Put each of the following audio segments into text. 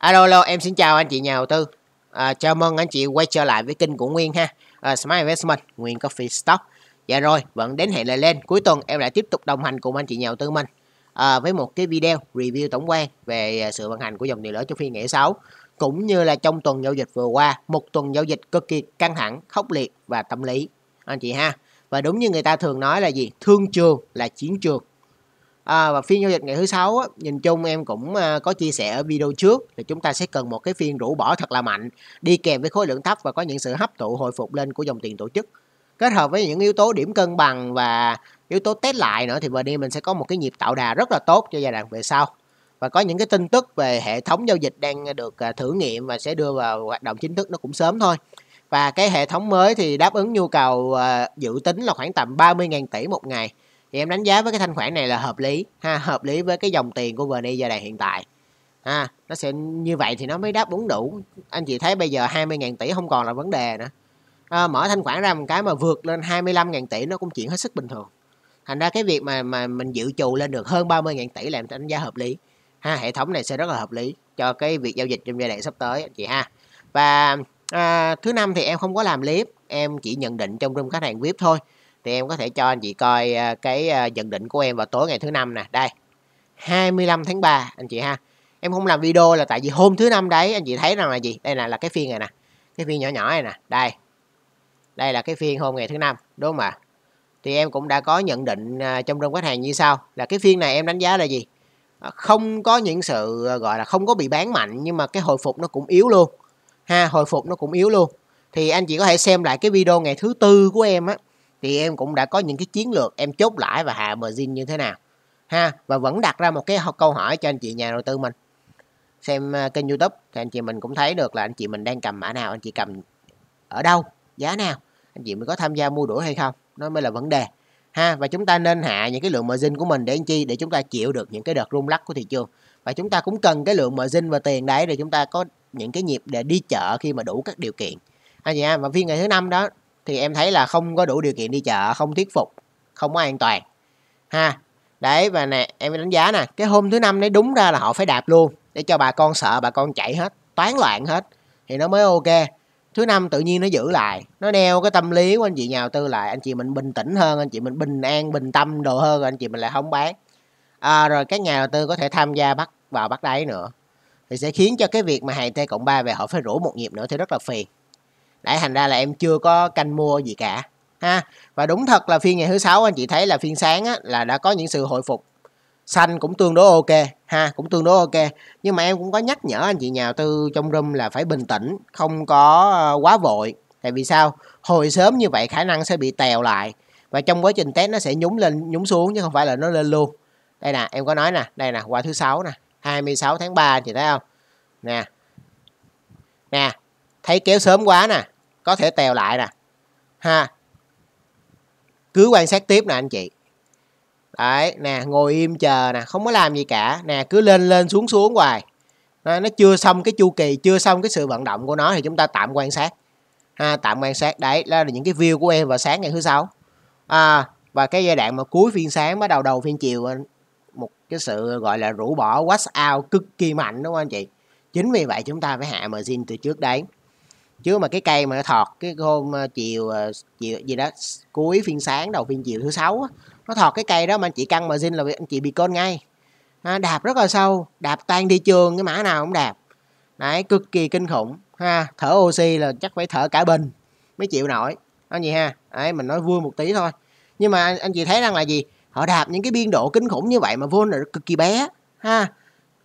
Alo, alo, em xin chào anh chị nhà đầu tư. À, chào mừng anh chị quay trở lại với kênh của Nguyên ha. À, Smart Investment, Nguyên Coffee Stock. Dạ rồi, vẫn đến hẹn lại lên. Cuối tuần em lại tiếp tục đồng hành cùng anh chị nhà đầu tư mình à, với một cái video review tổng quan về à, sự vận hành của dòng tiền lửa trong phiên ngày 6 cũng như là trong tuần giao dịch vừa qua, một tuần giao dịch cực kỳ căng thẳng, khốc liệt và tâm lý anh chị ha. Và đúng như người ta thường nói là gì? Thương trường là chiến trường À, và phiên giao dịch ngày thứ sáu á, nhìn chung em cũng à, có chia sẻ ở video trước là chúng ta sẽ cần một cái phiên rũ bỏ thật là mạnh đi kèm với khối lượng thấp và có những sự hấp thụ hồi phục lên của dòng tiền tổ chức kết hợp với những yếu tố điểm cân bằng và yếu tố test lại nữa thì bên đây mình sẽ có một cái nhịp tạo đà rất là tốt cho giai đoạn về sau và có những cái tin tức về hệ thống giao dịch đang được à, thử nghiệm và sẽ đưa vào hoạt động chính thức nó cũng sớm thôi và cái hệ thống mới thì đáp ứng nhu cầu à, dự tính là khoảng tầm 30.000 tỷ một ngày thì em đánh giá với cái thanh khoản này là hợp lý ha hợp lý với cái dòng tiền của VNI giờ này hiện tại ha nó sẽ như vậy thì nó mới đáp ứng đủ anh chị thấy bây giờ 20.000 tỷ không còn là vấn đề nữa à, mở thanh khoản ra một cái mà vượt lên 25.000 tỷ nó cũng chuyển hết sức bình thường thành ra cái việc mà mà mình dự trù lên được hơn 30.000 tỷ là em đánh giá hợp lý ha hệ thống này sẽ rất là hợp lý cho cái việc giao dịch trong giai đoạn sắp tới anh chị ha và à, thứ năm thì em không có làm clip em chỉ nhận định trong room khách hàng vip thôi thì em có thể cho anh chị coi à, cái à, nhận định của em vào tối ngày thứ năm nè đây 25 tháng 3 anh chị ha em không làm video là tại vì hôm thứ năm đấy anh chị thấy rằng là gì đây là là cái phiên này nè cái phiên nhỏ nhỏ này nè đây đây là cái phiên hôm ngày thứ năm đúng không ạ thì em cũng đã có nhận định à, trong đơn khách hàng như sau là cái phiên này em đánh giá là gì không có những sự gọi là không có bị bán mạnh nhưng mà cái hồi phục nó cũng yếu luôn ha hồi phục nó cũng yếu luôn thì anh chị có thể xem lại cái video ngày thứ tư của em á thì em cũng đã có những cái chiến lược em chốt lãi và hạ margin như thế nào ha và vẫn đặt ra một cái câu hỏi cho anh chị nhà đầu tư mình xem à, kênh youtube thì anh chị mình cũng thấy được là anh chị mình đang cầm mã nào anh chị cầm ở đâu giá nào anh chị mình có tham gia mua đuổi hay không nó mới là vấn đề ha và chúng ta nên hạ những cái lượng margin của mình để anh chi để chúng ta chịu được những cái đợt rung lắc của thị trường và chúng ta cũng cần cái lượng margin và tiền đấy để chúng ta có những cái nhịp để đi chợ khi mà đủ các điều kiện anh chị em và phiên ngày thứ năm đó thì em thấy là không có đủ điều kiện đi chợ không thuyết phục không có an toàn ha đấy và nè em đánh giá nè cái hôm thứ năm đấy đúng ra là họ phải đạp luôn để cho bà con sợ bà con chạy hết toán loạn hết thì nó mới ok thứ năm tự nhiên nó giữ lại nó neo cái tâm lý của anh chị nhà đầu tư lại anh chị mình bình tĩnh hơn anh chị mình bình an bình tâm đồ hơn anh chị mình lại không bán à, rồi các nhà đầu tư có thể tham gia bắt vào bắt đáy nữa thì sẽ khiến cho cái việc mà hàng t cộng ba về họ phải rủ một nhịp nữa thì rất là phiền Đấy thành ra là em chưa có canh mua gì cả ha. Và đúng thật là phiên ngày thứ sáu anh chị thấy là phiên sáng á, là đã có những sự hồi phục xanh cũng tương đối ok ha cũng tương đối ok nhưng mà em cũng có nhắc nhở anh chị nhà tư trong room là phải bình tĩnh không có ờ, quá vội tại vì sao hồi sớm như vậy khả năng sẽ bị tèo lại và trong quá trình test nó sẽ nhúng lên nhúng xuống chứ không phải là nó lên luôn đây nè em có nói nè đây nè qua thứ sáu nè 26 tháng 3 chị thấy không nè nè thấy kéo sớm quá nè có thể tèo lại nè ha cứ quan sát tiếp nè anh chị đấy nè ngồi im chờ nè không có làm gì cả nè cứ lên lên xuống xuống hoài nó, nó chưa xong cái chu kỳ chưa xong cái sự vận động của nó thì chúng ta tạm quan sát ha tạm quan sát đấy đó là những cái view của em vào sáng ngày thứ sáu à, và cái giai đoạn mà cuối phiên sáng bắt đầu đầu phiên chiều một cái sự gọi là rũ bỏ wash out cực kỳ mạnh đúng không anh chị chính vì vậy chúng ta phải hạ margin từ trước đấy chứ mà cái cây mà nó thọt cái hôm ờ, chiều ờ, chiều gì đó cuối phiên sáng đầu phiên chiều thứ sáu nó thọt cái cây đó mà anh chị căng mà xin là anh chị bị côn ngay à, đạp rất là sâu đạp tan đi trường cái mã nào cũng đạp đấy cực kỳ kinh khủng ha thở oxy là chắc phải thở cả bình mới chịu nổi nó gì ha đấy mình nói vui một tí thôi nhưng mà anh, anh chị thấy rằng là gì họ đạp những cái biên độ kinh khủng như vậy mà vốn là cực kỳ bé ha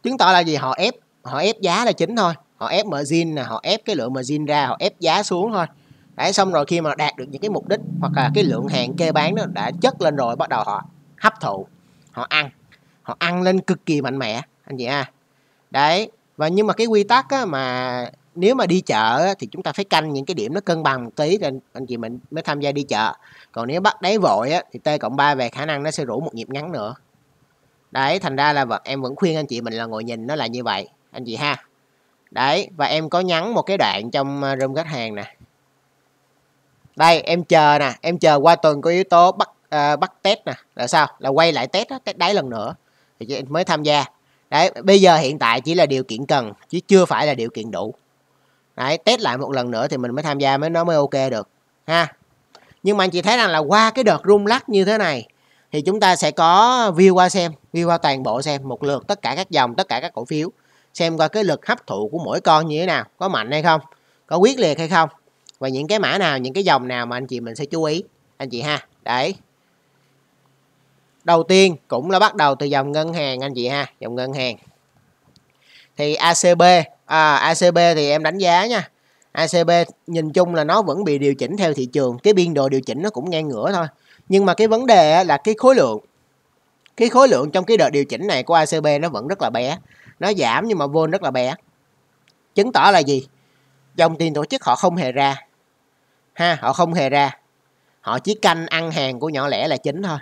chứng tỏ là gì họ ép họ ép giá là chính thôi họ ép margin là họ ép cái lượng margin ra họ ép giá xuống thôi đấy xong rồi khi mà đạt được những cái mục đích hoặc là cái lượng hàng kê bán nó đã chất lên rồi bắt đầu họ hấp thụ họ ăn họ ăn lên cực kỳ mạnh mẽ anh chị ha đấy và nhưng mà cái quy tắc á, mà nếu mà đi chợ á, thì chúng ta phải canh những cái điểm nó cân bằng một tí nên anh chị mình mới tham gia đi chợ còn nếu bắt đáy vội á, thì t cộng ba về khả năng nó sẽ rủ một nhịp ngắn nữa đấy thành ra là em vẫn khuyên anh chị mình là ngồi nhìn nó là như vậy anh chị ha đấy và em có nhắn một cái đoạn trong ờ, room khách hàng nè đây em chờ nè em chờ qua tuần có yếu tố bắt uh, bắt test nè là sao là quay lại test đó, test đáy lần nữa thì em mới tham gia đấy bây giờ hiện tại chỉ là điều kiện cần chứ chưa phải là điều kiện đủ đấy test lại một lần nữa thì mình mới tham gia mới nó mới ok được ha nhưng mà anh chị thấy rằng là qua cái đợt rung lắc như thế này thì chúng ta sẽ có view qua xem view qua toàn bộ xem một lượt tất cả các dòng tất cả các cổ phiếu xem coi cái lực hấp thụ của mỗi con như thế nào có mạnh hay không có quyết liệt hay không và những cái mã nào những cái dòng nào mà anh chị mình sẽ chú ý anh chị ha đấy đầu tiên cũng là bắt đầu từ dòng ngân hàng anh chị ha dòng ngân hàng thì ACB à, ACB thì em đánh giá nha ACB nhìn chung là nó vẫn bị điều chỉnh theo thị trường cái biên độ điều chỉnh nó cũng ngang ngửa thôi nhưng mà cái vấn đề là cái khối lượng cái khối lượng trong cái đợt điều chỉnh này của ACB nó vẫn rất là bé nó giảm nhưng mà vôn rất là bé chứng tỏ là gì dòng tiền tổ chức họ không hề ra ha họ không hề ra họ chỉ canh ăn hàng của nhỏ lẻ là chính thôi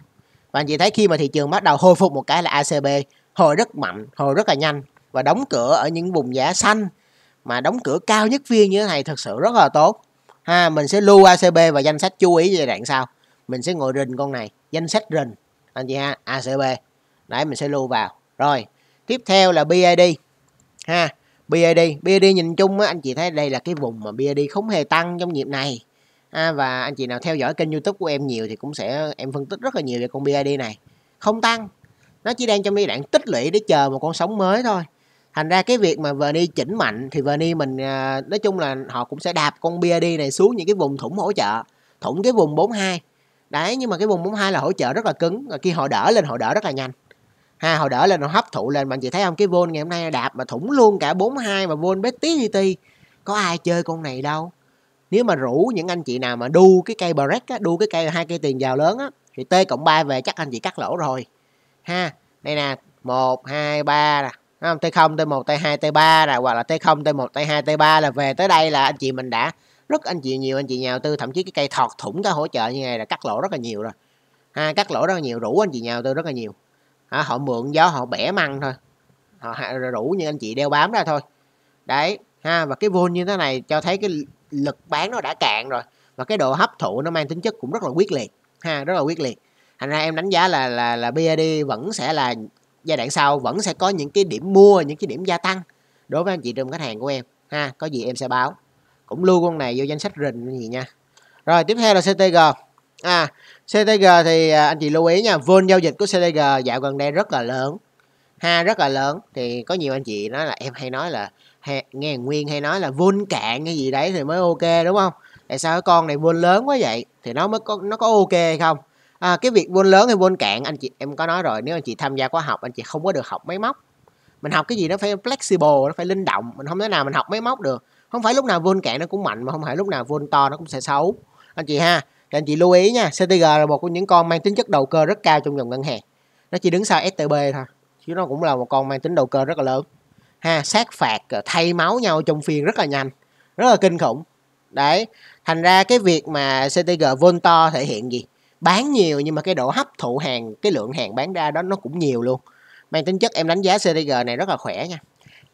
và anh chị thấy khi mà thị trường bắt đầu hồi phục một cái là acb hồi rất mạnh hồi rất là nhanh và đóng cửa ở những vùng giá xanh mà đóng cửa cao nhất phiên như thế này thật sự rất là tốt ha mình sẽ lưu acb vào danh sách chú ý giai đoạn sau mình sẽ ngồi rình con này danh sách rình anh chị ha acb đấy mình sẽ lưu vào rồi tiếp theo là BID ha BID BID nhìn chung á, anh chị thấy đây là cái vùng mà BID không hề tăng trong nhịp này à, và anh chị nào theo dõi kênh YouTube của em nhiều thì cũng sẽ em phân tích rất là nhiều về con BID này không tăng nó chỉ đang trong giai đoạn tích lũy để chờ một con sóng mới thôi thành ra cái việc mà VNI chỉnh mạnh thì VNI mình à, nói chung là họ cũng sẽ đạp con BID này xuống những cái vùng thủng hỗ trợ thủng cái vùng 42 đấy nhưng mà cái vùng 42 là hỗ trợ rất là cứng và khi họ đỡ lên họ đỡ rất là nhanh ha hồi đỡ lên nó hấp thụ lên mà chị thấy không cái vôn ngày hôm nay đạp mà thủng luôn cả 42 mà vôn Betty ti, có ai chơi con này đâu nếu mà rủ những anh chị nào mà đu cái cây break á đu cái cây hai cây tiền vào lớn á thì t cộng ba về chắc anh chị cắt lỗ rồi ha đây nè một hai ba nè không t không t một t hai t ba nè hoặc là t không t một t hai t ba là về tới đây là anh chị mình đã rất anh chị nhiều anh chị nhà đầu tư thậm chí cái cây thọt thủng cái hỗ trợ như này là cắt lỗ rất là nhiều rồi ha cắt lỗ rất là nhiều rủ anh chị nhà đầu tư rất là nhiều à, họ mượn gió họ bẻ măng thôi họ rủ những anh chị đeo bám ra thôi đấy ha và cái vôn như thế này cho thấy cái lực bán nó đã cạn rồi và cái độ hấp thụ nó mang tính chất cũng rất là quyết liệt ha rất là quyết liệt thành ra em đánh giá là là là BID vẫn sẽ là giai đoạn sau vẫn sẽ có những cái điểm mua những cái điểm gia tăng đối với anh chị trong khách hàng của em ha có gì em sẽ báo cũng lưu con này vô danh sách rình gì nha rồi tiếp theo là CTG à CTG thì à, anh chị lưu ý nha, vôn giao dịch của CTG dạo gần đây rất là lớn. Ha rất là lớn thì có nhiều anh chị nói là em hay nói là hay, nghe Nguyên hay nói là vôn cạn cái gì đấy thì mới ok đúng không? Tại sao cái con này vôn lớn quá vậy? Thì nó mới có nó có ok hay không? À, cái việc vôn lớn hay vôn cạn anh chị em có nói rồi, nếu anh chị tham gia khóa học anh chị không có được học máy móc. Mình học cái gì nó phải flexible, nó phải linh động, mình không thể nào mình học máy móc được. Không phải lúc nào vôn cạn nó cũng mạnh mà không phải lúc nào vôn to nó cũng sẽ xấu. Anh chị ha, các anh chị lưu ý nha, CTG là một trong những con mang tính chất đầu cơ rất cao trong dòng ngân hàng. Nó chỉ đứng sau STB thôi, chứ nó cũng là một con mang tính đầu cơ rất là lớn. Ha, sát phạt ờ, thay máu nhau trong phiên rất là nhanh, rất là kinh khủng. Đấy, thành ra cái việc mà CTG Volto thể hiện gì? Bán nhiều nhưng mà cái độ hấp thụ hàng, cái lượng hàng bán ra đó nó cũng nhiều luôn. Mang tính chất em đánh giá CTG này rất là khỏe nha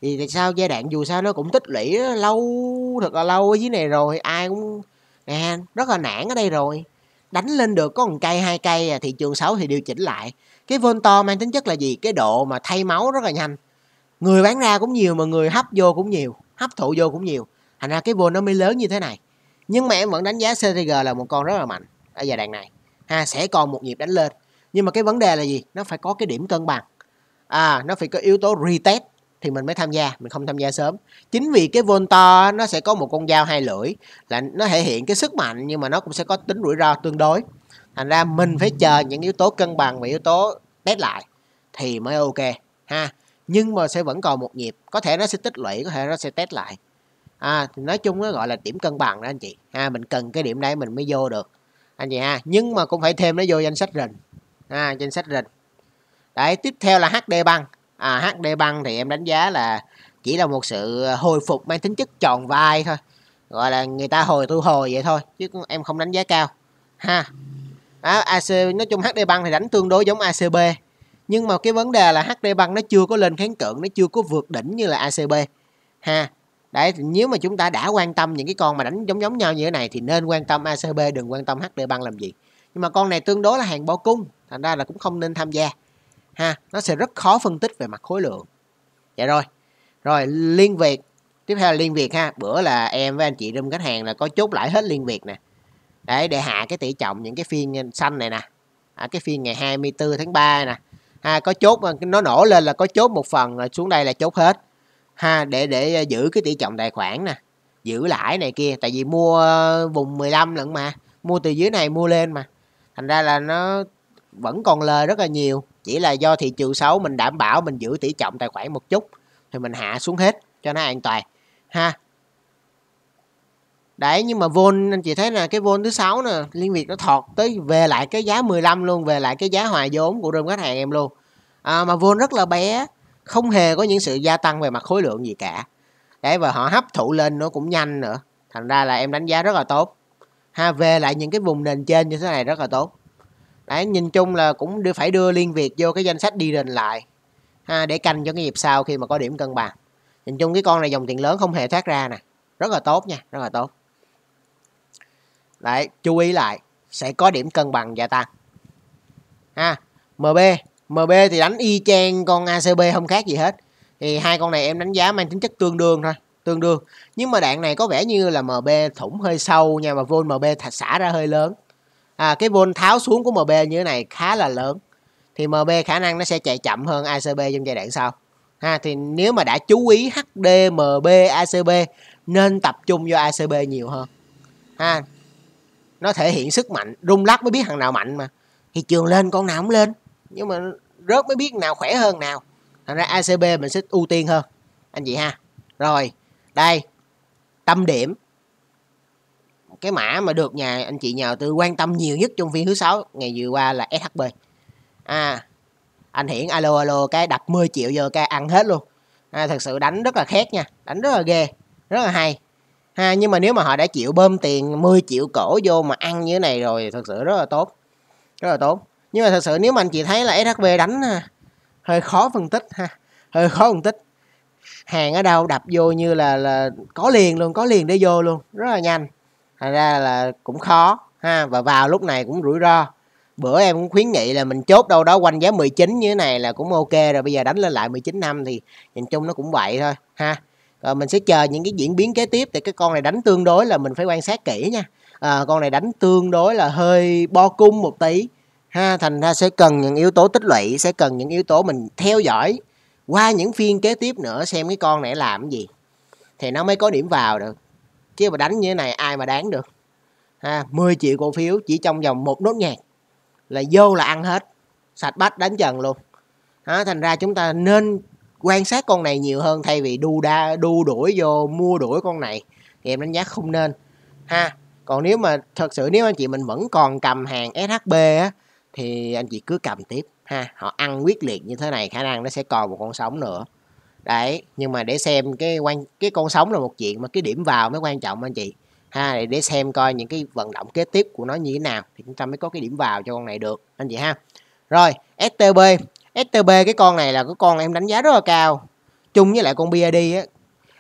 thì tại sao giai đoạn dù sao nó cũng tích lũy lâu thật là lâu ở dưới này rồi ai cũng à rất là nản ở đây rồi đánh lên được có một cây hai cây à, thị trường xấu thì điều chỉnh lại cái vôn to mang tính chất là gì cái độ mà thay máu rất là nhanh người bán ra cũng nhiều mà người hấp vô cũng nhiều hấp thụ vô cũng nhiều thành ra cái vol nó mới lớn như thế này nhưng mà em vẫn đánh giá CTG là một con rất là mạnh ở giai đoạn này ha sẽ còn một nhịp đánh lên nhưng mà cái vấn đề là gì nó phải có cái điểm cân bằng à nó phải có yếu tố retest thì mình mới tham gia mình không tham gia sớm chính vì cái volta nó sẽ có một con dao hai lưỡi là nó thể hiện cái sức mạnh nhưng mà nó cũng sẽ có tính rủi ro tương đối thành ra mình phải chờ những yếu tố cân bằng và yếu tố test lại thì mới ok ha nhưng mà sẽ vẫn còn một nhịp có thể nó sẽ tích lũy có thể nó sẽ test lại à, thì nói chung nó gọi là điểm cân bằng đó anh chị ha à, mình cần cái điểm đấy mình mới vô được anh chị ha nhưng mà cũng phải thêm nó vô danh sách rình ha, à, danh sách rình đấy tiếp theo là hd băng à, HD băng thì em đánh giá là chỉ là một sự hồi phục mang tính chất tròn vai thôi gọi là người ta hồi tôi hồi vậy thôi chứ em không đánh giá cao ha đó, AC nói chung HD băng thì đánh tương đối giống ACB nhưng mà cái vấn đề là HD băng nó chưa có lên kháng cự nó chưa có vượt đỉnh như là ACB ha đấy nếu mà chúng ta đã quan tâm những cái con mà đánh giống giống nhau như thế này thì nên quan tâm ACB đừng quan tâm HD băng làm gì nhưng mà con này tương đối là hàng bao cung thành ra là cũng không nên tham gia ha nó sẽ rất khó phân tích về mặt khối lượng vậy dạ rồi rồi liên việt tiếp theo là liên việt ha bữa là em với anh chị rung khách hàng là có chốt lại hết liên việt nè đấy để hạ cái tỷ trọng những cái phiên xanh này nè à, cái phiên ngày 24 tháng 3 nè ha có chốt nó nổ lên là có chốt một phần rồi xuống đây là chốt hết ha để để giữ cái tỷ trọng tài khoản nè giữ lãi này kia tại vì mua vùng 15 lận mà mua từ dưới này mua lên mà thành ra là nó vẫn còn lời rất là nhiều chỉ là do thị trường xấu mình đảm bảo mình giữ tỷ trọng tài khoản một chút thì mình hạ xuống hết cho nó an toàn ha đấy nhưng mà vôn anh chị thấy là cái vôn thứ sáu nè liên việt nó thọt tới về lại cái giá 15 luôn về lại cái giá hòa vốn của đơn khách hàng em luôn à, mà vôn rất là bé không hề có những sự gia tăng về mặt khối lượng gì cả đấy và họ hấp thụ lên nó cũng nhanh nữa thành ra là em đánh giá rất là tốt ha về lại những cái vùng nền trên như thế này rất là tốt đấy nhìn chung là cũng đưa phải đưa liên việt vô cái danh sách đi đền lại ha, để canh cho cái dịp sau khi mà có điểm cân bằng nhìn chung cái con này dòng tiền lớn không hề thoát ra nè rất là tốt nha rất là tốt đấy chú ý lại sẽ có điểm cân bằng gia tăng ha mb mb thì đánh y chang con acb không khác gì hết thì hai con này em đánh giá mang tính chất tương đương thôi tương đương nhưng mà đạn này có vẻ như là mb thủng hơi sâu nha mà vôn mb thạch xả ra hơi lớn à, cái vôn tháo xuống của MB như thế này khá là lớn thì MB khả năng nó sẽ chạy chậm hơn ACB trong giai đoạn sau ha thì nếu mà đã chú ý HD MB ACB nên tập trung vô ACB nhiều hơn ha nó thể hiện sức mạnh rung lắc mới biết thằng nào mạnh mà thì trường lên con nào cũng lên nhưng mà rớt mới biết nào khỏe hơn nào thành ra ACB mình sẽ ưu tiên hơn anh chị ha rồi đây tâm điểm cái mã mà được nhà anh chị nhà đầu tư quan tâm nhiều nhất trong phiên thứ sáu ngày vừa qua là SHB à anh hiển alo alo cái đập 10 triệu vô cái ăn hết luôn à, thật sự đánh rất là khét nha đánh rất là ghê rất là hay à, nhưng mà nếu mà họ đã chịu bơm tiền 10 triệu cổ vô mà ăn như thế này rồi thật sự rất là tốt rất là tốt nhưng mà thật sự nếu mà anh chị thấy là SHB đánh hơi khó phân tích ha hơi khó phân tích hàng ở đâu đập vô như là là có liền luôn có liền để vô luôn rất là nhanh thành ra là cũng khó ha và vào lúc này cũng rủi ro bữa em cũng khuyến nghị là mình chốt đâu đó quanh giá 19 như thế này là cũng ok rồi bây giờ đánh lên lại 19 năm thì nhìn chung nó cũng vậy thôi ha rồi mình sẽ chờ những cái diễn biến kế tiếp thì cái con này đánh tương đối là mình phải quan sát kỹ nha à, con này đánh tương đối là hơi bo cung một tí ha thành ra sẽ cần những yếu tố tích lũy sẽ cần những yếu tố mình theo dõi qua những phiên kế tiếp nữa xem cái con này làm cái gì thì nó mới có điểm vào được chứ mà đánh như thế này ai mà đáng được ha 10 triệu cổ phiếu chỉ trong vòng một nốt nhạc là vô là ăn hết sạch bách đánh trần luôn đó, thành ra chúng ta nên quan sát con này nhiều hơn thay vì đu đa đu đuổi vô mua đuổi con này thì em đánh giá không nên ha còn nếu mà thật sự nếu anh chị mình vẫn còn cầm hàng shb á thì anh chị cứ cầm tiếp ha họ ăn quyết liệt như thế này khả năng nó sẽ còn một con sống nữa đấy nhưng mà để xem cái quan cái con sống là một chuyện mà cái điểm vào mới quan trọng anh chị ha để xem coi những cái vận động kế tiếp của nó như thế nào thì chúng ta mới có cái điểm vào cho con này được anh chị ha rồi STB STB cái con này là cái con em đánh giá rất là cao chung với lại con BID á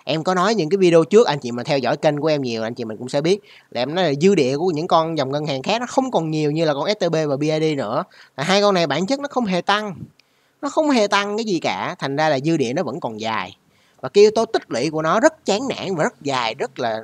em có nói những cái video trước anh chị mà theo dõi kênh của em nhiều anh chị mình cũng sẽ biết là em nói là dư địa của những con dòng ngân hàng khác nó không còn nhiều như là con STB và BID nữa là hai con này bản chất nó không hề tăng nó không hề tăng cái gì cả thành ra là dư địa nó vẫn còn dài và cái yếu tố tích lũy của nó rất chán nản và rất dài rất là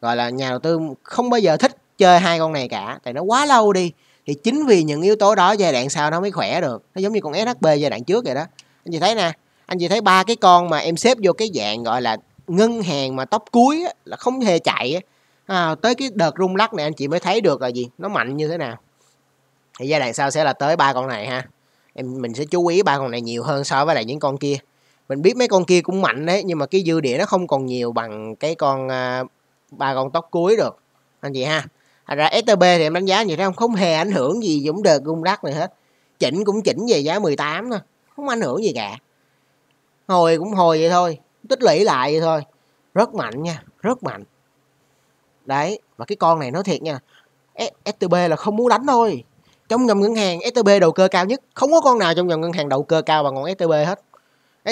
gọi là nhà đầu tư không bao giờ thích chơi hai con này cả tại nó quá lâu đi thì chính vì những yếu tố đó giai đoạn sau nó mới khỏe được nó giống như con SHB giai đoạn trước vậy đó anh chị thấy nè anh chị thấy ba cái con mà em xếp vô cái dạng gọi là ngân hàng mà tóc cuối á, là không hề chạy á. À, tới cái đợt rung lắc này anh chị mới thấy được là gì nó mạnh như thế nào thì giai đoạn sau sẽ là tới ba con này ha em mình sẽ chú ý ba con này nhiều hơn so với lại những con kia mình biết mấy con kia cũng mạnh đấy nhưng mà cái dư địa nó không còn nhiều bằng cái con à, ba à, con tóc cuối được anh chị ha Thật ra STB thì em đánh giá như thế không không hề ảnh hưởng gì Dũng Đợt Gung Đắc này hết chỉnh cũng chỉnh về giá 18 thôi không ảnh hưởng gì cả hồi cũng hồi vậy thôi tích lũy lại vậy thôi rất mạnh nha rất mạnh đấy và cái con này nói thiệt nha STB là không muốn đánh thôi trong dòng ngân hàng STB đầu cơ cao nhất không có con nào trong dòng ngân hàng đầu cơ cao bằng con STB hết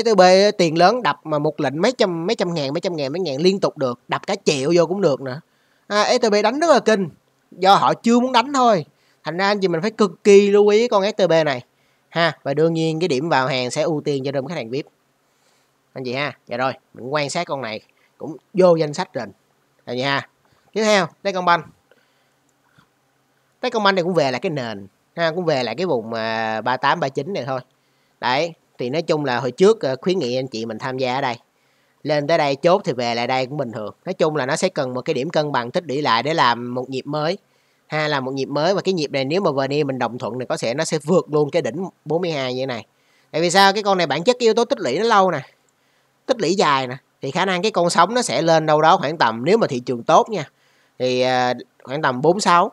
STB tiền lớn đập mà một lệnh mấy trăm mấy trăm ngàn mấy trăm ngàn mấy ngàn liên tục được đập cả triệu vô cũng được nữa à, STB đánh rất là kinh do họ chưa muốn đánh thôi thành ra anh chị mình phải cực kỳ lưu ý con STB này ha và đương nhiên cái điểm vào hàng sẽ ưu tiên cho đêm khách hàng vip anh chị ha dạ rồi mình quan sát con này cũng vô danh sách rồi anh chị ha tiếp theo đây con banh tới công anh này cũng về lại cái nền ha cũng về lại cái vùng mà ba tám ba chín này thôi đấy thì nói chung là hồi trước à, khuyến nghị anh chị mình tham gia ở đây lên tới đây chốt thì về lại đây cũng bình thường nói chung là nó sẽ cần một cái điểm cân bằng tích lũy lại để làm một nhịp mới ha là một nhịp mới và cái nhịp này nếu mà vừa đi mình đồng thuận thì có thể nó sẽ vượt luôn cái đỉnh 42 như thế này tại vì sao cái con này bản chất yếu tố tích lũy nó lâu nè tích lũy dài nè thì khả năng cái con sống nó sẽ lên đâu đó khoảng tầm nếu mà thị trường tốt nha thì à, khoảng tầm 46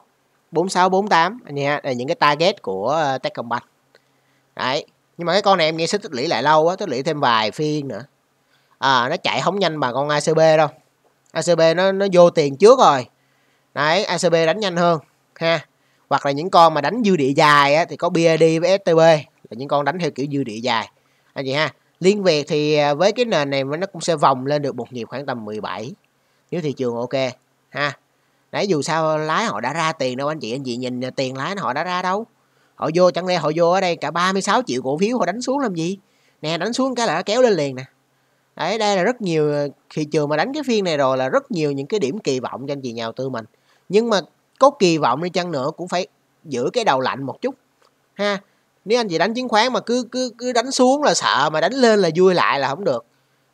4648 anh nha là những cái target của ờ, Techcombank đấy nhưng mà cái con này em nghe sẽ tích lũy lại lâu á tích lũy thêm vài phiên nữa à, nó chạy không nhanh bằng con ACB đâu ACB nó nó vô tiền trước rồi đấy ACB đánh nhanh hơn ha hoặc là những con mà đánh dư địa dài á, thì có BID với STB là những con đánh theo kiểu dư địa dài anh à, chị ha liên việt thì ờ, với cái nền này nó cũng sẽ vòng lên được một nhịp khoảng tầm 17 nếu thị trường ok ha nãy dù sao lái họ đã ra tiền đâu anh chị anh chị nhìn tiền lái họ đã ra đâu họ vô chẳng lẽ họ vô ở đây cả 36 triệu cổ phiếu họ đánh xuống làm gì nè đánh xuống cái là nó kéo lên liền nè đấy đây là rất nhiều thị trường mà đánh cái phiên này rồi là rất nhiều những cái điểm kỳ vọng cho anh chị nhà đầu tư mình nhưng mà có kỳ vọng đi chăng nữa cũng phải giữ cái đầu lạnh một chút ha nếu anh chị đánh chứng khoán mà cứ cứ cứ đánh xuống là sợ mà đánh lên là vui lại là không được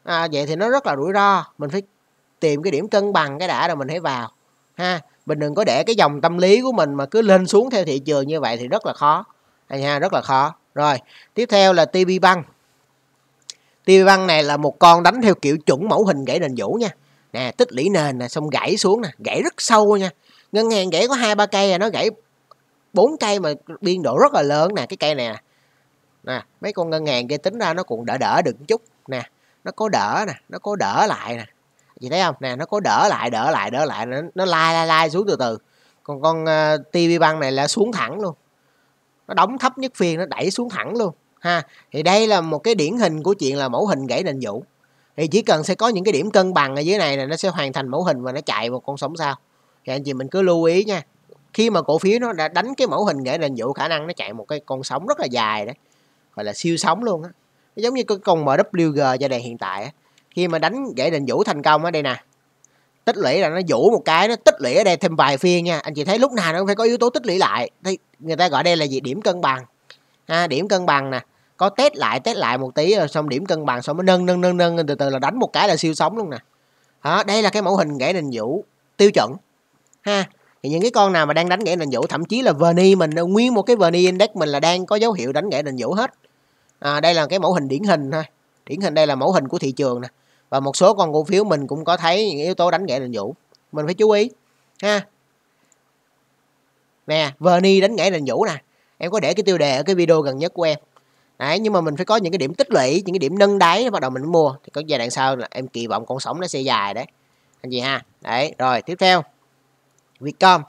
à, vậy thì nó rất là rủi ro mình phải tìm cái điểm cân bằng cái đã rồi mình hãy vào ha mình đừng có để cái dòng tâm lý của mình mà cứ lên xuống theo thị trường như vậy thì rất là khó à, nha rất là khó rồi tiếp theo là tb băng tb băng này là một con đánh theo kiểu chuẩn mẫu hình gãy nền vũ nha nè tích lũy nền nè xong gãy xuống nè gãy rất sâu nha ngân hàng gãy có hai ba cây à nó gãy bốn cây mà biên độ rất là lớn nè cái cây này nè nè mấy con ngân hàng kia tính ra nó cũng đỡ đỡ được chút nè nó có đỡ nè nó có đỡ lại nè chị thấy không nè nó có đỡ lại đỡ lại đỡ lại nó, nó lai lai lai xuống từ từ còn con uh, ờ, TV băng này là xuống thẳng luôn nó đóng thấp nhất phiên nó đẩy xuống thẳng luôn ha thì đây là một cái điển hình của chuyện là mẫu hình gãy nền vụ thì chỉ cần sẽ có những cái điểm cân bằng ở dưới này là nó sẽ hoàn thành mẫu hình và nó chạy một con sóng sao thì anh chị mình cứ lưu ý nha khi mà cổ phiếu nó đã đánh cái mẫu hình gãy nền vụ khả năng nó chạy một cái con sóng rất là dài đấy gọi là siêu sóng luôn á giống như cái con MWG giai đoạn hiện tại á khi mà đánh gãy đình vũ thành công ở đây nè tích lũy là nó vũ một cái nó tích lũy ở đây thêm vài phiên nha anh chị thấy lúc nào nó cũng phải có yếu tố tích lũy lại thì người ta gọi đây là gì điểm cân bằng ha, điểm cân bằng nè có test lại test lại một tí rồi xong điểm cân bằng xong mới nâng nâng nâng nâng từ từ là đánh một cái là siêu sống luôn nè đó, đây là cái mẫu hình gãy đình vũ tiêu chuẩn ha thì những cái con nào mà đang đánh gãy đình vũ thậm chí là verni mình nguyên một cái verni index mình là đang có dấu hiệu đánh gãy đình vũ hết à, đây là cái mẫu hình điển hình thôi điển hình đây là mẫu hình của thị trường nè và một số con cổ phiếu mình cũng có thấy những yếu tố đánh gãy đình vũ mình phải chú ý ha nè verni đánh gãy đình vũ nè em có để cái tiêu đề ở cái video gần nhất của em đấy nhưng mà mình phải có những cái điểm tích lũy những cái điểm nâng đáy bắt đầu mình mua thì có giai đoạn sau là em kỳ vọng con sống nó sẽ dài đấy anh chị ha đấy rồi tiếp theo vietcom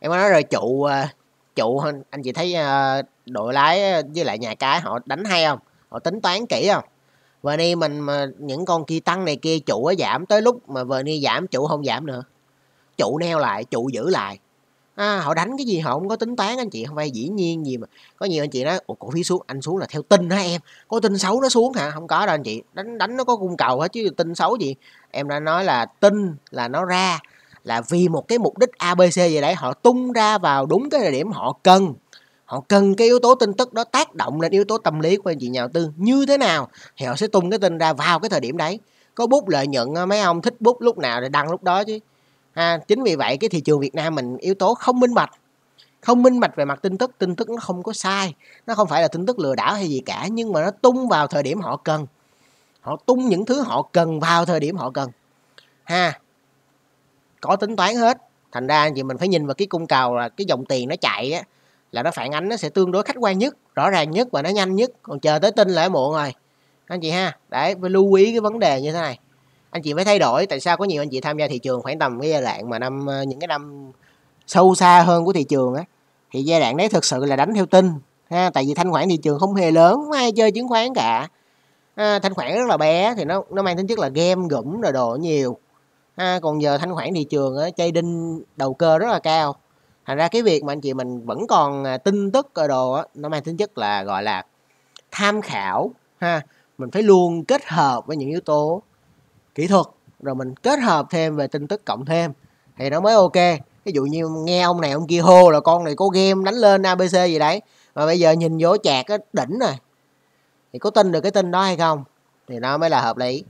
em có nói rồi trụ ờ, trụ anh chị thấy ờ, đội lái với lại nhà cái họ đánh hay không họ tính toán kỹ không ni mình mà những con kia tăng này kia chủ á giảm tới lúc mà ni giảm chủ không giảm nữa trụ neo lại trụ giữ lại à, họ đánh cái gì họ không có tính toán anh chị không phải dĩ nhiên gì mà có nhiều anh chị nói Ủa, cổ phiếu xuống anh xuống là theo tin hả em có tin xấu nó xuống hả không có đâu anh chị đánh đánh nó có cung cầu hết chứ tin xấu gì em đã nói là tin là nó ra là vì một cái mục đích abc gì đấy họ tung ra vào đúng cái thời điểm họ cần họ cần cái yếu tố tin tức đó tác động lên yếu tố tâm lý của anh chị nhà đầu tư như thế nào thì họ sẽ tung cái tin ra vào cái thời điểm đấy có bút lợi nhuận à, mấy ông thích bút lúc nào thì đăng lúc đó chứ ha à, chính vì vậy cái thị trường việt nam mình yếu tố không minh bạch không minh bạch về mặt tin tức tin tức nó không có sai nó không phải là tin tức lừa đảo hay gì cả nhưng mà nó tung vào thời điểm họ cần họ tung những thứ họ cần vào thời điểm họ cần ha có tính toán hết thành ra anh chị mình phải nhìn vào cái cung cầu là cái dòng tiền nó chạy á là nó phản ánh nó sẽ tương đối khách quan nhất rõ ràng nhất và nó nhanh nhất còn chờ tới tin là muộn rồi anh chị ha đấy phải lưu ý cái vấn đề như thế này anh chị phải thay đổi tại sao có nhiều anh chị tham gia thị trường khoảng tầm cái giai đoạn mà năm ờ, những cái năm sâu xa hơn của thị trường á thì giai đoạn đấy thực sự là đánh theo tin ha tại vì thanh khoản thị trường không hề lớn không ai chơi chứng khoán cả à, thanh khoản rất là bé thì nó nó mang tính chất là game gũm rồi đồ nhiều à, còn giờ thanh khoản thị trường á, đinh đầu cơ rất là cao thành ra cái việc mà anh chị mình vẫn còn à, tin tức ở đồ á nó mang tính chất là gọi là tham khảo ha mình phải luôn kết hợp với những yếu tố kỹ thuật rồi mình kết hợp thêm về tin tức cộng thêm thì nó mới ok ví dụ như nghe ông này ông kia hô là con này có game đánh lên abc gì đấy mà bây giờ nhìn vô chạc á đỉnh rồi thì có tin được cái tin đó hay không thì nó mới là hợp lý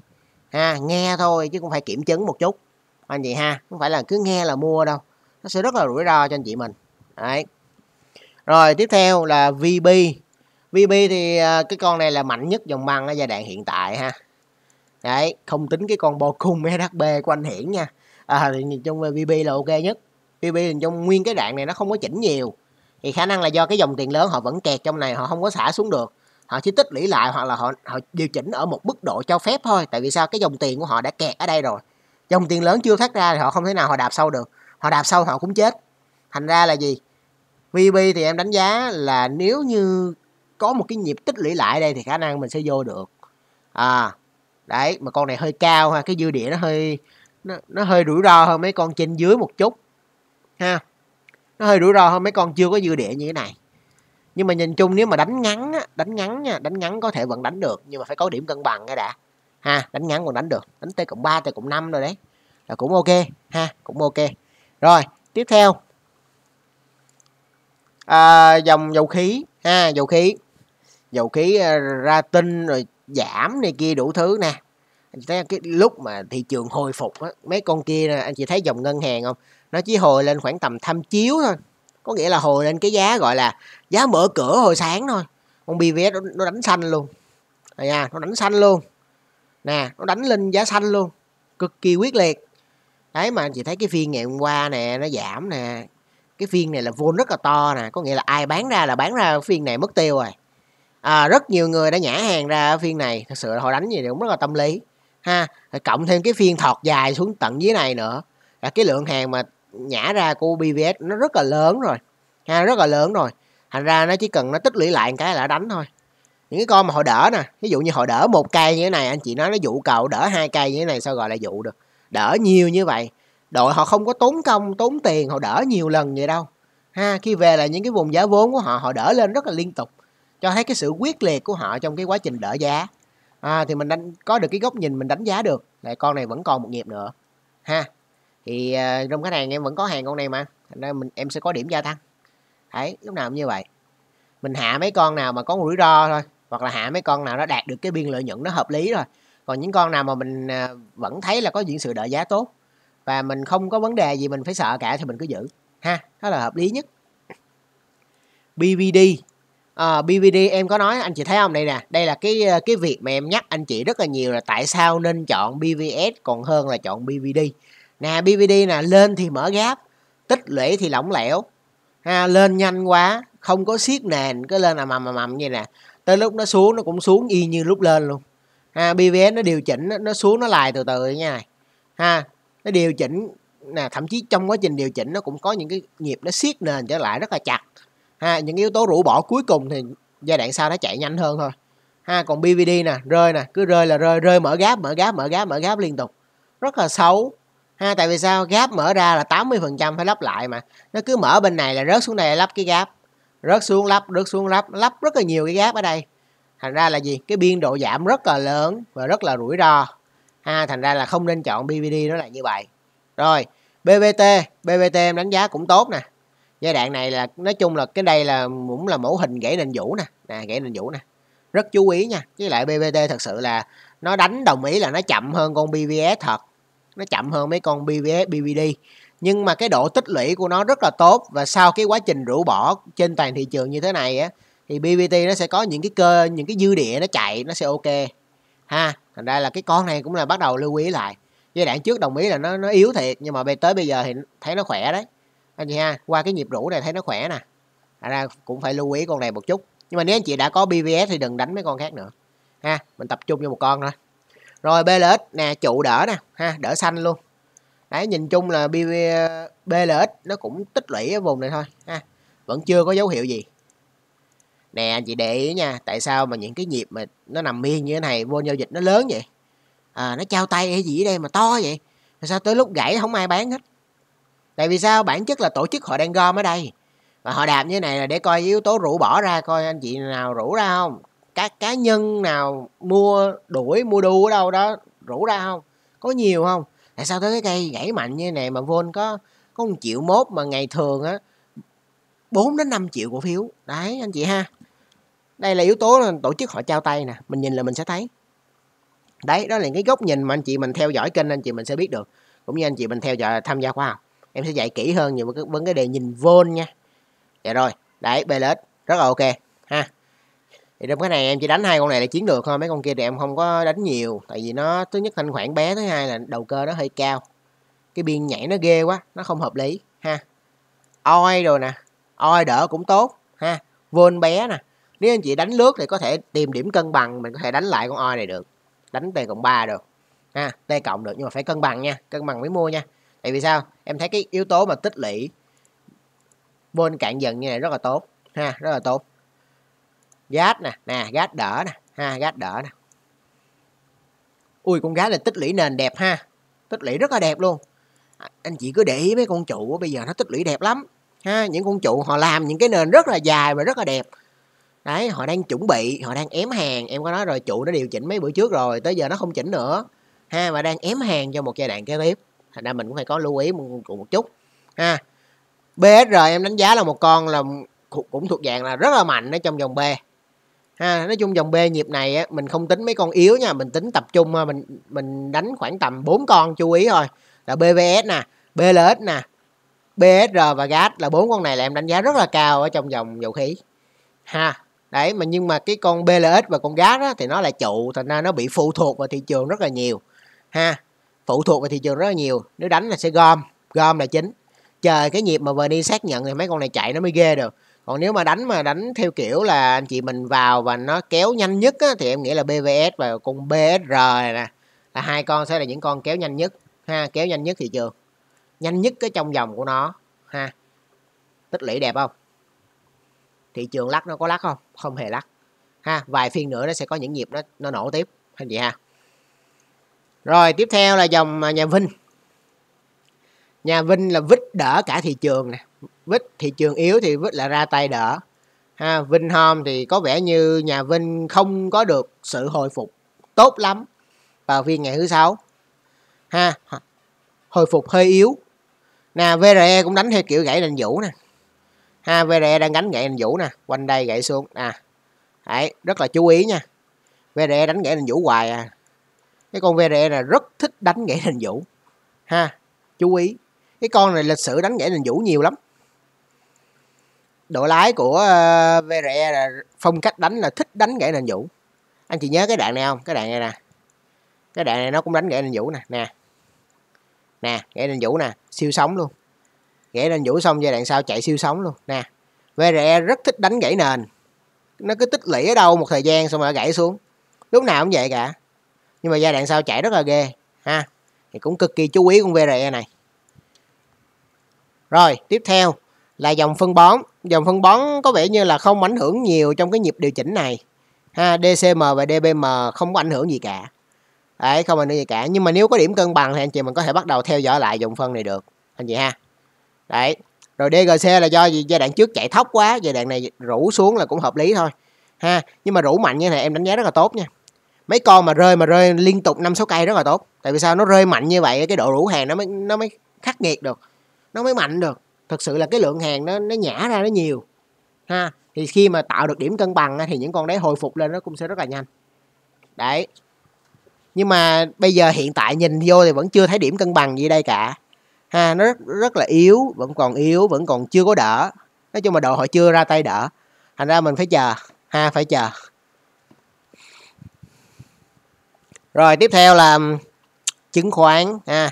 ha nghe thôi chứ cũng phải kiểm chứng một chút anh chị ha không phải là cứ nghe là mua đâu nó sẽ rất là rủi ro cho anh chị mình đấy rồi tiếp theo là VB VB thì à, cái con này là mạnh nhất dòng băng ở giai đoạn hiện tại ha đấy không tính cái con bo cung SHB của anh Hiển nha à, thì nhìn chung về VB là ok nhất VB nhìn chung nguyên cái đoạn này nó không có chỉnh nhiều thì khả năng là do cái dòng tiền lớn họ vẫn kẹt trong này họ không có xả xuống được họ chỉ tích lũy lại hoặc là họ họ điều chỉnh ở một mức độ cho phép thôi tại vì sao cái dòng tiền của họ đã kẹt ở đây rồi dòng tiền lớn chưa thoát ra thì họ không thể nào họ đạp sâu được họ đạp sâu họ cũng chết thành ra là gì VB thì em đánh giá là nếu như có một cái nhịp tích lũy lại đây thì khả năng mình sẽ vô được à đấy mà con này hơi cao ha cái dư địa nó hơi nó, nó hơi rủi ro hơn mấy con trên dưới một chút ha nó hơi rủi ro hơn mấy con chưa có dư địa như thế này nhưng mà nhìn chung nếu mà đánh ngắn á, đánh ngắn nha đánh ngắn có thể vẫn đánh được nhưng mà phải có điểm cân bằng cái đã ha đánh ngắn còn đánh được đánh t cộng ba t cộng năm rồi đấy là cũng ok ha cũng ok rồi tiếp theo à, dòng dầu khí ha dầu khí dầu khí ờ, ra tinh rồi giảm này kia đủ thứ nè anh thấy cái lúc mà thị trường hồi phục á, mấy con kia nè, anh chị thấy dòng ngân hàng không nó chỉ hồi lên khoảng tầm tham chiếu thôi có nghĩa là hồi lên cái giá gọi là giá mở cửa hồi sáng thôi con BVS nó, đánh xanh luôn à, nó đánh xanh luôn nè nó đánh lên giá xanh luôn cực kỳ quyết liệt đấy mà anh chị thấy cái phiên ngày hôm qua nè nó giảm nè cái phiên này là vôn rất là to nè có nghĩa là ai bán ra là bán ra phiên này mất tiêu rồi à, rất nhiều người đã nhả hàng ra ở phiên này thật sự là họ đánh gì thì cũng rất là tâm lý ha cộng thêm cái phiên thọt dài xuống tận dưới này nữa là cái lượng hàng mà nhả ra của BVS nó rất là lớn rồi ha rất là lớn rồi thành ra nó chỉ cần nó tích lũy lại một cái là đánh thôi những cái con mà họ đỡ nè ví dụ như họ đỡ một cây như thế này anh chị nói nó dụ cầu đỡ hai cây như thế này sao gọi là dụ được đỡ nhiều như vậy đội họ không có tốn công tốn tiền họ đỡ nhiều lần vậy đâu ha khi về là những cái vùng giá vốn của họ họ đỡ lên rất là liên tục cho thấy cái sự quyết liệt của họ trong cái quá trình đỡ giá à, thì mình đánh có được cái góc nhìn mình đánh giá được là con này vẫn còn một nghiệp nữa ha thì uh, trong cái hàng em vẫn có hàng con này mà thành ra mình em sẽ có điểm gia tăng đấy lúc nào cũng như vậy mình hạ mấy con nào mà có rủi ro thôi hoặc là hạ mấy con nào nó đạt được cái biên lợi nhuận nó hợp lý rồi còn những con nào mà mình à, vẫn thấy là có những sự đợi giá tốt và mình không có vấn đề gì mình phải sợ cả thì mình cứ giữ ha đó là hợp lý nhất BVD à, ờ, BVD em có nói anh chị thấy không đây nè đây là cái ờ, cái việc mà em nhắc anh chị rất là nhiều là tại sao nên chọn BVS còn hơn là chọn BVD nè BVD nè lên thì mở gáp tích lũy thì lỏng lẻo ha, lên nhanh quá không có siết nền cứ lên là mầm mầm mầm như nè tới lúc nó xuống nó cũng xuống y như lúc lên luôn ha BVS nó điều chỉnh nó, xuống nó lại từ từ nha ha nó điều chỉnh nè thậm chí trong quá trình điều chỉnh nó cũng có những cái nhịp nó siết nền trở lại rất là chặt ha những yếu tố rũ bỏ cuối cùng thì giai đoạn sau nó chạy nhanh hơn thôi ha còn BVD nè rơi nè cứ rơi là rơi rơi mở gáp mở gáp mở gáp mở gáp liên tục rất là xấu ha tại vì sao gáp mở ra là 80% phải lắp lại mà nó cứ mở bên này là rớt xuống này lắp cái gáp rớt xuống lắp rớt xuống lắp lắp rất là nhiều cái gáp ở đây thành ra là gì cái biên độ giảm rất là lớn và rất là rủi ro ha thành ra là không nên chọn BVD nó là như vậy rồi BBT BBT em đánh giá cũng tốt nè giai đoạn này là nói chung là cái đây là cũng là mẫu hình gãy nền vũ nè nè gãy nền vũ nè rất chú ý nha với lại BBT thật sự là nó đánh đồng ý là nó chậm hơn con BVS thật nó chậm hơn mấy con BVS BVD nhưng mà cái độ tích lũy của nó rất là tốt và sau cái quá trình rũ bỏ trên toàn thị trường như thế này á thì BVT nó sẽ có những cái cơ những cái dư địa nó chạy nó sẽ ok ha thành ra là cái con này cũng là bắt đầu lưu ý lại giai đoạn trước đồng ý là nó nó yếu thiệt nhưng mà về tới bây giờ thì thấy nó khỏe đấy anh chị ha qua cái nhịp rũ này thấy nó khỏe nè thành ra cũng phải lưu ý con này một chút nhưng mà nếu anh chị đã có BVS thì đừng đánh mấy con khác nữa ha mình tập trung cho một con thôi rồi BLX nè trụ đỡ nè ha đỡ xanh luôn đấy nhìn chung là BV, BLX nó cũng tích lũy ở vùng này thôi ha vẫn chưa có dấu hiệu gì nè anh chị để ý nha tại sao mà những cái nhịp mà nó nằm miên như thế này vô giao dịch nó lớn vậy à, nó trao tay hay gì ở đây mà to vậy mà sao tới lúc gãy không ai bán hết tại vì sao bản chất là tổ chức họ đang gom ở đây và họ đạp như thế này là để coi yếu tố rủ bỏ ra coi anh chị nào rủ ra không các cá nhân nào mua đuổi mua đu ở đâu đó rủ ra không có nhiều không tại sao tới cái cây gãy mạnh như thế này mà vôn có có một triệu mốt mà ngày thường á 4 đến 5 triệu cổ phiếu đấy anh chị ha đây là yếu tố tổ chức họ trao tay nè mình nhìn là mình sẽ thấy đấy đó là cái góc nhìn mà anh chị mình theo dõi kênh anh chị mình sẽ biết được cũng như anh chị mình theo dõi tham gia khoa học em sẽ dạy kỹ hơn nhiều vấn cái đề nhìn vôn nha dạ rồi đấy BLX rất là ok ha thì trong cái này em chỉ đánh hai con này là chiến lược thôi mấy con kia thì em không có đánh nhiều tại vì nó thứ nhất thanh khoản bé thứ hai là đầu cơ nó hơi cao cái biên nhảy nó ghê quá nó không hợp lý ha oi rồi nè oi đỡ cũng tốt ha vôn bé nè nếu anh chị đánh lướt thì có thể tìm điểm cân bằng mình có thể đánh lại con oi này được đánh t cộng ba được ha t cộng được nhưng mà phải cân bằng nha cân bằng mới mua nha tại vì sao em thấy cái yếu tố mà tích lũy bên cạn dần như này rất là tốt ha rất là tốt gác nè nè gác đỡ nè ha gác đỡ nè ui con gác là tích lũy nền đẹp ha tích lũy rất là đẹp luôn à, anh chị cứ để ý mấy con trụ bây giờ nó tích lũy đẹp lắm ha những con trụ họ làm những cái nền rất là dài và rất là đẹp đấy họ đang chuẩn bị họ đang ém hàng em có nói rồi chủ nó điều chỉnh mấy bữa trước rồi tới giờ nó không chỉnh nữa ha và đang ém hàng cho một giai đoạn kế tiếp thành ra mình cũng phải có lưu ý một, một chút ha BSR em đánh giá là một con là cũng thuộc dạng là rất là mạnh ở trong dòng B ha nói chung dòng B nhịp này á, mình không tính mấy con yếu nha mình tính tập trung à, mình mình đánh khoảng tầm 4 con chú ý thôi là BVS nè BLS nè BSR và GAS là bốn con này là em đánh giá rất là cao ở trong dòng dầu khí ha đấy mà nhưng mà cái con BLS và con GAS á, thì nó là trụ thành ra nó bị phụ thuộc vào thị trường rất là nhiều ha phụ thuộc vào thị trường rất là nhiều nếu đánh là sẽ gom gom là chính chờ cái nhịp mà đi xác nhận thì mấy con này chạy nó mới ghê được còn nếu mà đánh mà đánh theo kiểu là anh chị mình vào và nó kéo nhanh nhất á, thì em nghĩ là BVS và con BSR này nè là hai con sẽ là những con kéo nhanh nhất ha kéo nhanh nhất thị trường nhanh nhất cái trong vòng của nó ha tích lũy đẹp không thị trường lắc nó có lắc không không hề lắc ha vài phiên nữa nó sẽ có những nhịp nó nó nổ tiếp anh chị ha rồi tiếp theo là dòng à, nhà Vinh nhà Vinh là vít đỡ cả thị trường nè vít thị trường yếu thì vít là ra tay đỡ ha Vinh Home thì có vẻ như nhà Vinh không có được sự hồi phục tốt lắm vào phiên ngày thứ sáu ha hồi phục hơi yếu nè VRE cũng đánh theo kiểu gãy nền vũ nè ha VRE đang gánh gậy hình Vũ nè quanh đây gậy xuống à đấy rất là chú ý nha VRE đánh gậy hình Vũ hoài à cái con VRE là rất thích đánh gậy hình Vũ ha chú ý cái con này lịch sử đánh gậy hình Vũ nhiều lắm Độ lái của ờ, VRE là phong cách đánh là thích đánh gậy hình Vũ anh chị nhớ cái đoạn này không cái đoạn này nè cái đoạn này nó cũng đánh gậy hình Vũ nè nè nè gậy hình Vũ nè siêu sống luôn gãy nên vũ xong giai đoạn sau chạy siêu sống luôn nè VRE rất thích đánh gãy nền nó cứ tích lũy ở đâu một thời gian xong rồi gãy xuống lúc nào cũng vậy cả nhưng mà giai đoạn sau chạy rất là ghê ha thì cũng cực kỳ chú ý con VRE này rồi tiếp theo là dòng phân bón dòng phân bón có vẻ như là không ảnh hưởng nhiều trong cái nhịp điều chỉnh này ha DCM và DBM không có ảnh hưởng gì cả đấy không ảnh hưởng gì cả nhưng mà nếu có điểm cân bằng thì anh chị mình có thể bắt đầu theo dõi lại dòng phân này được anh chị ha đấy rồi DGC là do gì giai đoạn trước chạy thóc quá giai đoạn này rủ xuống là cũng hợp lý thôi ha nhưng mà rủ mạnh như này em đánh giá rất là tốt nha mấy con mà rơi mà rơi liên tục năm sáu cây rất là tốt tại vì sao nó rơi mạnh như vậy cái độ rủ hàng nó mới nó mới khắc nghiệt được nó mới mạnh được thực sự là cái lượng hàng nó nó nhả ra nó nhiều ha thì khi mà tạo được điểm cân bằng thì những con đấy hồi phục lên nó cũng sẽ rất là nhanh đấy nhưng mà bây giờ hiện tại nhìn vô thì vẫn chưa thấy điểm cân bằng gì đây cả ha nó rất, rất là yếu vẫn còn yếu vẫn còn chưa có đỡ nói chung mà đội họ chưa ra tay đỡ thành ra mình phải chờ ha phải chờ rồi tiếp theo là chứng khoán ha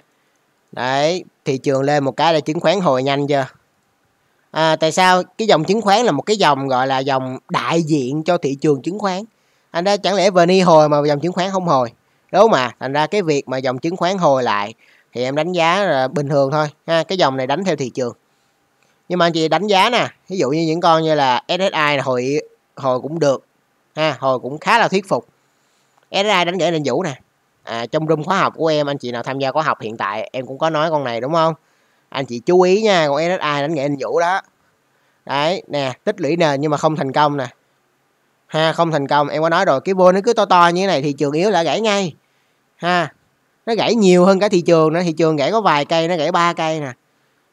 đấy thị trường lên một cái là chứng khoán hồi nhanh chưa à, tại sao cái dòng chứng khoán là một cái dòng gọi là dòng đại diện cho thị trường chứng khoán anh ra chẳng lẽ vni hồi mà dòng chứng khoán không hồi đúng mà thành ra cái việc mà dòng chứng khoán hồi lại thì em đánh giá là bình thường thôi ha cái dòng này đánh theo thị trường nhưng mà anh chị đánh giá nè ví dụ như những con như là SSI là hồi hồi cũng được ha hồi cũng khá là thuyết phục SSI đánh gãy lên vũ nè à, trong room khóa học của em anh chị nào tham gia khóa học hiện tại em cũng có nói con này đúng không anh chị chú ý nha con SSI đánh gãy lên vũ đó đấy nè tích lũy nền nhưng mà không thành công nè ha không thành công em có nói rồi cái vô nó cứ to to như thế này thị trường yếu là gãy ngay ha nó gãy nhiều hơn cả thị trường nữa thị trường gãy có vài cây nó gãy ba cây nè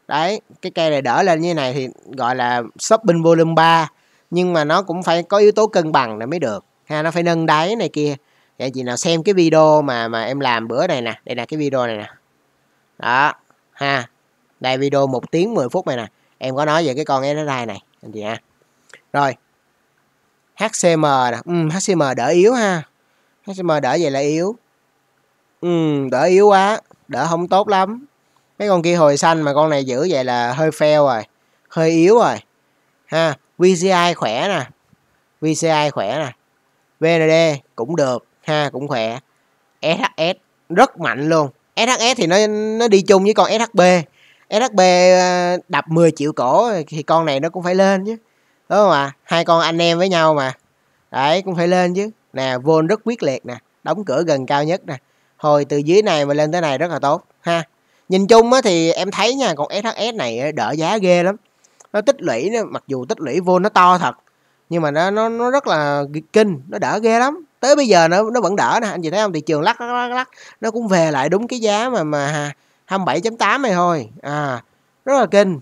đấy cái cây này đỡ lên như này thì gọi là shopping volume 3 nhưng mà nó cũng phải có yếu tố cân bằng là mới được ha nó phải nâng đáy này kia vậy chị nào xem cái video mà mà em làm bữa này nè đây là cái video này nè đó ha đây video một tiếng 10 phút này nè em có nói về cái con SSI này anh chị ha rồi HCM nè ừ, HCM đỡ yếu ha HCM đỡ vậy là yếu Ừ, đỡ yếu quá, đỡ không tốt lắm. Mấy con kia hồi xanh mà con này giữ vậy là hơi fail rồi, hơi yếu rồi. Ha, VCI khỏe nè. VCI khỏe nè. VND cũng được, ha cũng khỏe. SHS rất mạnh luôn. SHS thì nó nó đi chung với con SHB. SHB ờ, đập 10 triệu cổ thì con này nó cũng phải lên chứ. Đúng không ạ? À? Hai con anh em với nhau mà. Đấy cũng phải lên chứ. Nè, vôn rất quyết liệt nè, đóng cửa gần cao nhất nè hồi từ dưới này mà lên tới này rất là tốt ha nhìn chung á thì em thấy nha con SHS này đỡ giá ghê lắm nó tích lũy mặc dù tích lũy vô nó to thật nhưng mà nó nó nó rất là kinh nó đỡ ghê lắm tới bây giờ nó nó vẫn đỡ nè anh chị thấy không thị trường lắc lắc lắc, lắc nó cũng về lại đúng cái giá mà mà 27.8 này thôi à rất là kinh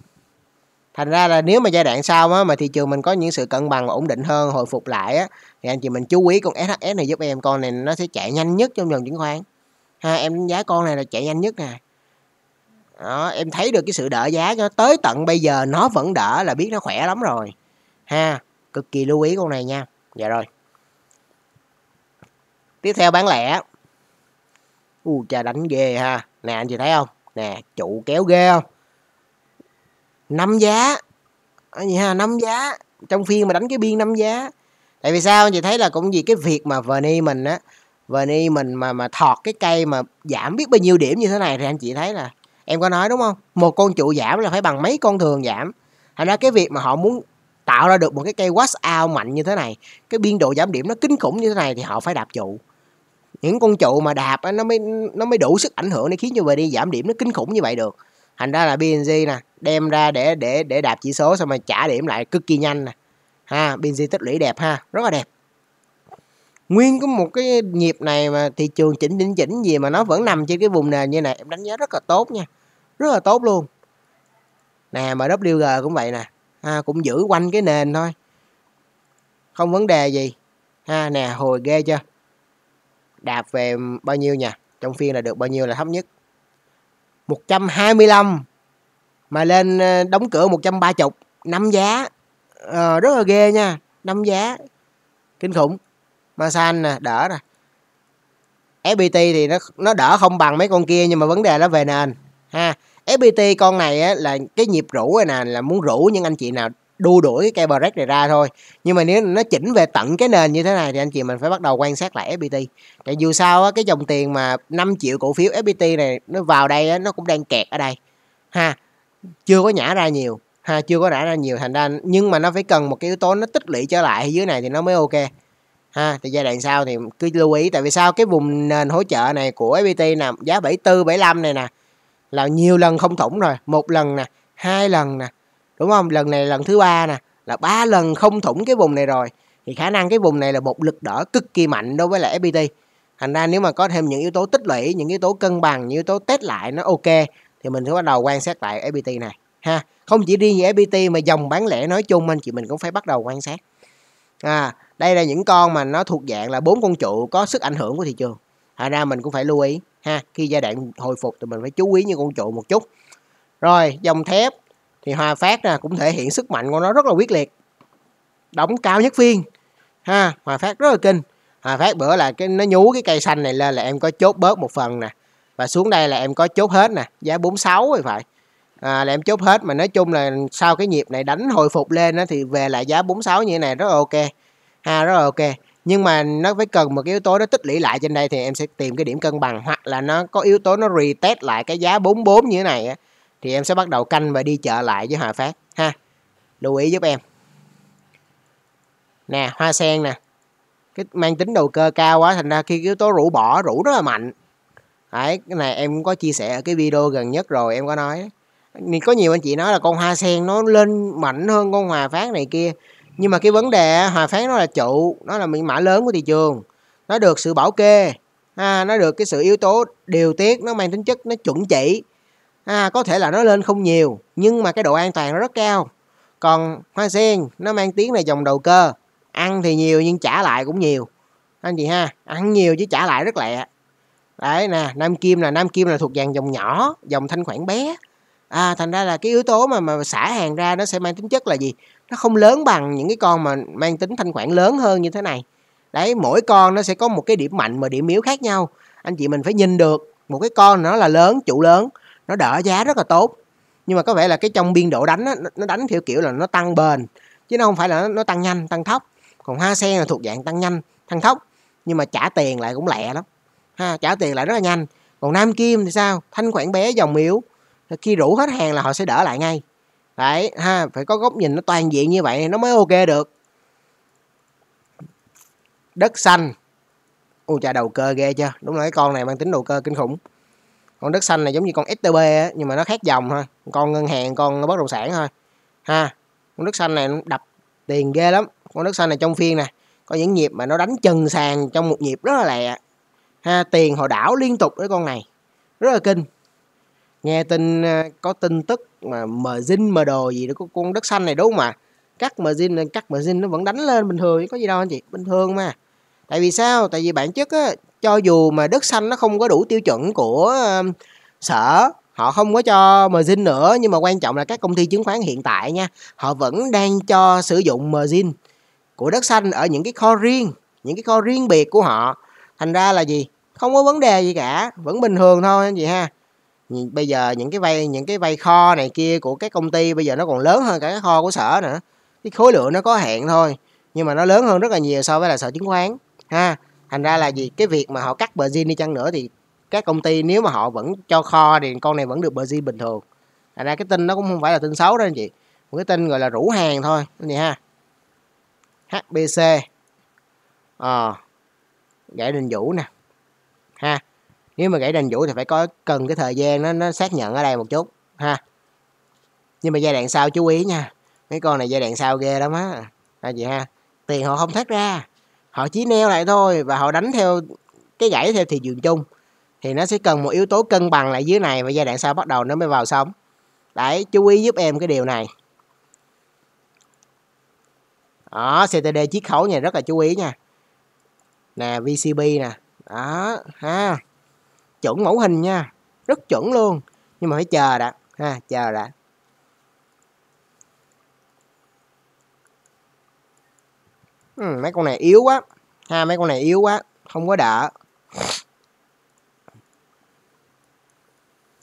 thành ra là nếu mà giai đoạn sau á, mà thị trường mình có những sự cân bằng ổn định hơn hồi phục lại á, thì anh chị mình chú ý con SHS này giúp em con này nó sẽ chạy nhanh nhất trong dòng chứng khoán ha em đánh giá con này là chạy nhanh nhất nè đó, em thấy được cái sự đỡ giá nó tới tận bây giờ nó vẫn đỡ là biết nó khỏe lắm rồi ha cực kỳ lưu ý con này nha dạ rồi tiếp theo bán lẻ u cha đánh ghê ha nè anh chị thấy không nè trụ kéo ghê không năm giá à, gì ha năm giá trong phiên mà đánh cái biên năm giá tại vì sao anh chị thấy là cũng vì cái việc mà vni mình á đi mình mà mà thọt cái cây mà giảm biết bao nhiêu điểm như thế này thì anh chị thấy là em có nói đúng không một con trụ giảm là phải bằng mấy con thường giảm thành ra cái việc mà họ muốn tạo ra được một cái cây wash out mạnh như thế này cái biên độ giảm điểm nó kinh khủng như thế này thì họ phải đạp trụ những con trụ mà đạp nó mới nó mới đủ sức ảnh hưởng để khiến cho về đi giảm điểm nó kinh khủng như vậy được thành ra là BNG nè đem ra để để để đạp chỉ số xong mà trả điểm lại cực kỳ nhanh nè ha BNG tích lũy đẹp ha rất là đẹp nguyên có một cái nhịp này mà thị trường chỉnh chỉnh chỉnh gì mà nó vẫn nằm trên cái vùng nền như này em đánh giá rất là tốt nha rất là tốt luôn nè mà WG cũng vậy nè ha, cũng giữ quanh cái nền thôi không vấn đề gì ha nè hồi ghê chưa đạp về bao nhiêu nha trong phiên là được bao nhiêu là thấp nhất 125 mà lên ờ, đóng cửa 130 năm giá à, rất là ghê nha năm giá kinh khủng Masan nè đỡ nè FPT thì nó nó đỡ không bằng mấy con kia nhưng mà vấn đề nó về nền ha FPT con này á, là cái nhịp rũ này nè là muốn rũ những anh chị nào đu đuổi cái cây break này ra thôi nhưng mà nếu nó chỉnh về tận cái nền như thế này thì anh chị mình phải bắt đầu quan sát lại FPT tại dù sao á, cái dòng tiền mà 5 triệu cổ phiếu FPT này nó vào đây á, nó cũng đang kẹt ở đây ha chưa có nhả ra nhiều ha chưa có nhả ra nhiều thành ra nhưng mà nó phải cần một cái yếu tố nó tích lũy trở lại dưới này thì nó mới ok ha thì giai đoạn sau thì cứ lưu ý tại vì sao cái vùng nền hỗ trợ này của FPT nè giá 74 75 này nè là nhiều lần không thủng rồi một lần nè hai lần nè đúng không lần này lần thứ ba nè là ba lần không thủng cái vùng này rồi thì khả năng cái vùng này là một lực đỡ cực kỳ mạnh đối với lại FPT thành ra nếu mà có thêm những yếu tố tích lũy những yếu tố cân bằng những yếu tố test lại nó ok thì mình sẽ bắt đầu quan sát lại FPT này ha không chỉ riêng về FPT mà dòng bán lẻ nói chung anh chị mình cũng phải bắt đầu quan sát à đây là những con mà nó thuộc dạng là bốn con trụ có sức ảnh hưởng của thị trường thành ra mình cũng phải lưu ý ha khi giai đoạn hồi phục thì mình phải chú ý những con trụ một chút rồi dòng thép thì hòa phát nè cũng thể hiện sức mạnh của nó rất là quyết liệt đóng cao nhất phiên ha hòa phát rất là kinh hòa phát bữa là cái nó nhú cái cây xanh này lên là em có chốt bớt một phần nè và xuống đây là em có chốt hết nè giá 46 thì phải à, là em chốt hết mà nói chung là sau cái nhịp này đánh hồi phục lên đó, thì về lại giá 46 như thế này rất là ok ha rất là ok nhưng mà nó phải cần một cái yếu tố nó tích lũy lại trên đây thì em sẽ tìm cái điểm cân bằng hoặc là nó có yếu tố nó retest lại cái giá 44 như thế này á thì em sẽ bắt đầu canh và đi chợ lại với Hòa Phát ha lưu ý giúp em nè hoa sen nè cái mang tính đầu cơ cao quá thành ra khi yếu tố rủ bỏ rủ rất là mạnh đấy cái này em cũng có chia sẻ ở cái video gần nhất rồi em có nói có nhiều anh chị nói là con hoa sen nó lên mạnh hơn con hòa phát này kia nhưng mà cái vấn đề hòa phát nó là trụ nó là mã lớn của thị trường nó được sự bảo kê à, nó được cái sự yếu tố điều tiết nó mang tính chất nó chuẩn chỉ à, có thể là nó lên không nhiều nhưng mà cái độ an toàn nó rất cao còn hoa sen nó mang tiếng này dòng đầu cơ ăn thì nhiều nhưng trả lại cũng nhiều anh chị ha ăn nhiều chứ trả lại rất lẹ đấy nè nam kim là nam kim là thuộc dạng dòng nhỏ dòng thanh khoản bé à, thành ra là cái yếu tố mà mà xả hàng ra nó sẽ mang tính chất là gì nó không lớn bằng những cái con mà mang tính thanh khoản lớn hơn như thế này đấy mỗi con nó sẽ có một cái điểm mạnh và điểm yếu khác nhau anh chị mình phải nhìn được một cái con nó là lớn trụ lớn nó đỡ giá rất là tốt nhưng mà có vẻ là cái trong biên độ đánh đó, nó đánh theo kiểu là nó tăng bền chứ nó không phải là nó, nó tăng nhanh tăng thấp còn hoa sen là thuộc dạng tăng nhanh tăng thấp nhưng mà trả tiền lại cũng lẹ lắm ha trả tiền lại rất là nhanh còn nam kim thì sao thanh khoản bé dòng yếu khi rủ khách hàng là họ sẽ đỡ lại ngay đấy ha phải có góc nhìn nó toàn diện như vậy nó mới ok được đất xanh ôi chà đầu cơ ghê chưa đúng là cái con này mang tính đầu cơ kinh khủng con đất xanh này giống như con STB á nhưng mà nó khác dòng thôi con ngân hàng con bất động sản thôi ha con đất xanh này nó đập tiền ghê lắm con đất xanh này trong phiên nè có những nhịp mà nó đánh chân sàn trong một nhịp rất là lẹ ha tiền họ đảo liên tục với con này rất là kinh nghe tin à, có tin tức mà mờ zin mờ đồ gì đó có con đất xanh này đúng không à? cắt mờ zin à, cắt mờ zin nó vẫn đánh lên bình thường chứ có gì đâu anh chị bình thường mà tại vì sao tại vì bản chất á cho dù mà đất xanh nó không có đủ tiêu chuẩn của à, sở họ không có cho margin nữa nhưng mà quan trọng là các công ty chứng khoán hiện tại nha họ vẫn đang cho sử dụng margin của đất xanh ở những cái kho riêng những cái kho riêng biệt của họ thành ra là gì không có vấn đề gì cả vẫn bình thường thôi anh chị ha bây giờ những cái vay những cái vay kho này kia của các công ty bây giờ nó còn lớn hơn cả cái kho của sở nữa cái khối lượng nó có hạn thôi nhưng mà nó lớn hơn rất là nhiều so với là sở chứng khoán ha thành ra là gì cái việc mà họ cắt bờ đi chăng nữa thì các công ty nếu mà họ vẫn cho kho thì con này vẫn được bờ bình thường thành ra cái tin nó cũng không phải là tin xấu đó anh chị một cái tin gọi là rủ hàng thôi anh chị ha HBC ờ à, giải đình vũ nè ha nếu mà gãy đền vũ thì phải có cần cái thời gian nó nó xác nhận ở đây một chút ha nhưng mà giai đoạn sau chú ý nha mấy con này giai đoạn sau ghê lắm á à, gì ha tiền họ không thoát ra họ chỉ neo lại thôi và họ đánh theo cái gãy theo thị trường chung thì nó sẽ cần một yếu tố cân bằng lại dưới này và giai đoạn sau bắt đầu nó mới vào sống đấy chú ý giúp em cái điều này đó CTD chiết khấu này rất là chú ý nha nè VCB nè đó ha chuẩn mẫu hình nha rất chuẩn luôn nhưng mà phải chờ đã ha chờ đã ừ, mấy con này yếu quá ha mấy con này yếu quá không có đỡ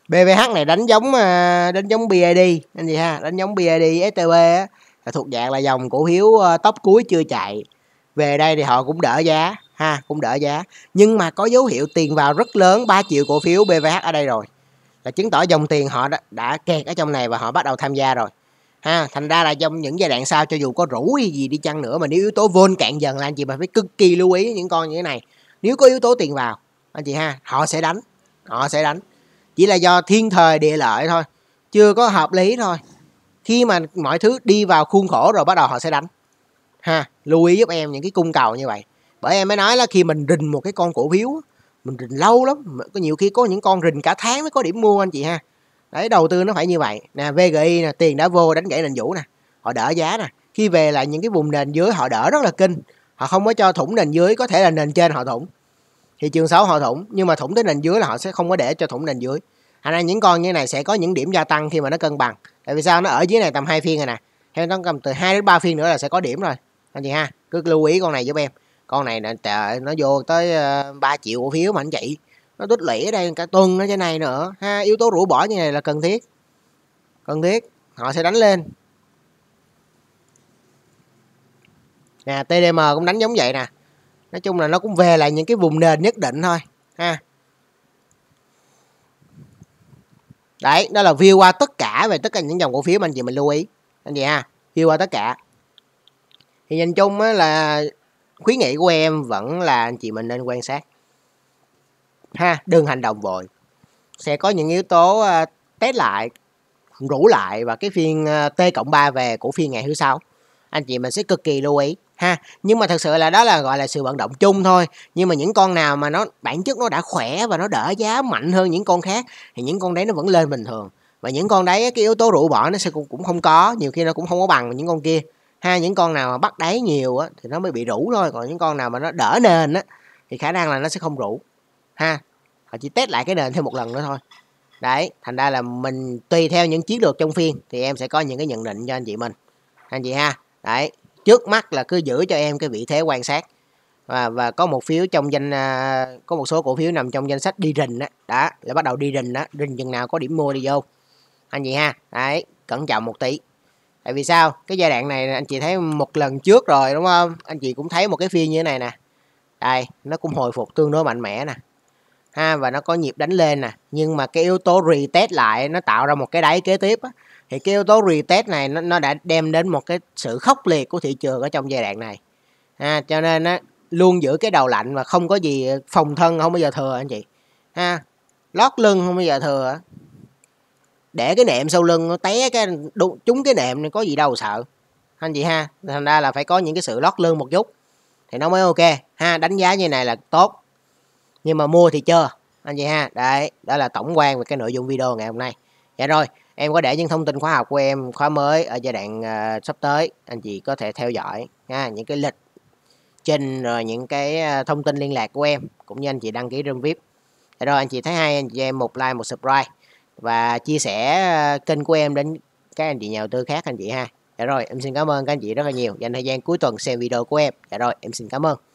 BVH này đánh giống à, đánh giống BID anh gì ha đánh giống BID STB á thuộc dạng là dòng cổ phiếu ờ, top cuối chưa chạy về đây thì họ cũng đỡ giá ha cũng đỡ giá nhưng mà có dấu hiệu tiền vào rất lớn 3 triệu cổ phiếu BVH ở đây rồi là chứng tỏ dòng tiền họ đã, đã kẹt ở trong này và họ bắt đầu tham gia rồi ha thành ra là trong những giai đoạn sau cho dù có rủ gì đi chăng nữa mà nếu yếu tố vôn cạn dần là anh chị mà phải cực kỳ lưu ý những con như thế này nếu có yếu tố tiền vào anh chị ha họ sẽ đánh họ sẽ đánh chỉ là do thiên thời địa lợi thôi chưa có hợp lý thôi khi mà mọi thứ đi vào khuôn khổ rồi bắt đầu họ sẽ đánh ha lưu ý giúp em những cái cung cầu như vậy bởi em mới nói là khi mình rình một cái con cổ phiếu mình rình lâu lắm có nhiều khi có những con rình cả tháng mới có điểm mua anh chị ha đấy đầu tư nó phải như vậy nè vgi nè tiền đã vô đánh gãy nền vũ nè họ đỡ giá nè khi về là những cái vùng nền dưới họ đỡ rất là kinh họ không có cho thủng nền dưới có thể là nền trên họ thủng thị trường xấu họ thủng nhưng mà thủng tới nền dưới là họ sẽ không có để cho thủng nền dưới thành ra những con như này sẽ có những điểm gia tăng khi mà nó cân bằng tại vì sao nó ở dưới này tầm hai phiên rồi nè hay nó cầm từ 2 đến 3 phiên nữa là sẽ có điểm rồi anh chị ha cứ lưu ý con này giúp em con này nè trời nó vô tới 3 ờ, triệu cổ phiếu mà anh chị nó tích lũy ở đây cả tuần ở trên này nữa ha yếu tố rủi bỏ như này là cần thiết cần thiết họ sẽ đánh lên nè TDM cũng đánh giống vậy nè nói chung là nó cũng về lại những cái vùng nền nhất định thôi ha đấy đó là view qua tất cả về tất cả những dòng cổ phiếu mà anh chị mình lưu ý anh chị ha view qua tất cả thì nhìn chung là khuyến nghị của em vẫn là anh chị mình nên quan sát ha đừng hành động vội sẽ có những yếu tố uh, test lại rủ lại và cái phiên uh, t cộng 3 về của phiên ngày thứ sau, anh chị mình sẽ cực kỳ lưu ý ha nhưng mà thật sự là đó là gọi là sự vận động chung thôi nhưng mà những con nào mà nó bản chất nó đã khỏe và nó đỡ giá mạnh hơn những con khác thì những con đấy nó vẫn lên bình thường và những con đấy cái yếu tố rượu bỏ nó sẽ cũng không có nhiều khi nó cũng không có bằng những con kia ha những con nào mà bắt đáy nhiều á thì nó mới bị rủ thôi còn những con nào mà nó đỡ nền á thì khả năng là nó sẽ không rủ ha họ chỉ test lại cái nền thêm một lần nữa thôi đấy thành ra là mình tùy theo những chiến lược trong phiên thì em sẽ có những cái nhận định cho anh chị mình anh chị ha đấy trước mắt là cứ giữ cho em cái vị thế quan sát và và có một phiếu trong danh à, có một số cổ phiếu nằm trong danh sách đi rình á đó là bắt đầu đi rình á rình chừng nào có điểm mua đi vô anh chị ha đấy cẩn trọng một tí tại vì sao cái giai đoạn này anh chị thấy một lần trước rồi đúng không anh chị cũng thấy một cái phiên như thế này nè đây nó cũng hồi phục tương đối mạnh mẽ nè ha và nó có nhịp đánh lên nè nhưng mà cái yếu tố retest lại nó tạo ra một cái đáy kế tiếp á. thì cái yếu tố retest này nó, nó đã đem đến một cái sự khốc liệt của thị trường ở trong giai đoạn này ha cho nên á, luôn giữ cái đầu lạnh và không có gì phòng thân không bao giờ thừa anh chị ha lót lưng không bao giờ thừa để cái nệm sau lưng nó té cái đụng trúng cái nệm này có gì đâu sợ anh chị ha thành ra là phải có những cái sự lót lưng một chút thì nó mới ok ha đánh giá như này là tốt nhưng mà mua thì chưa anh chị ha đấy đó là tổng quan về cái nội dung video ngày hôm nay dạ rồi em có để những thông tin khóa học của em khóa mới ở giai đoạn uh, sắp tới anh chị có thể theo dõi ha những cái lịch trình rồi những cái à, thông tin liên lạc của em cũng như anh chị đăng ký room vip dạ rồi anh chị thấy hay anh chị em một like một subscribe và chia sẻ ờ, kênh của em đến các anh chị nhà đầu tư khác anh chị ha. Dạ rồi, em xin cảm ơn các anh chị rất là nhiều dành thời gian cuối tuần xem video của em. Dạ rồi, em xin cảm ơn.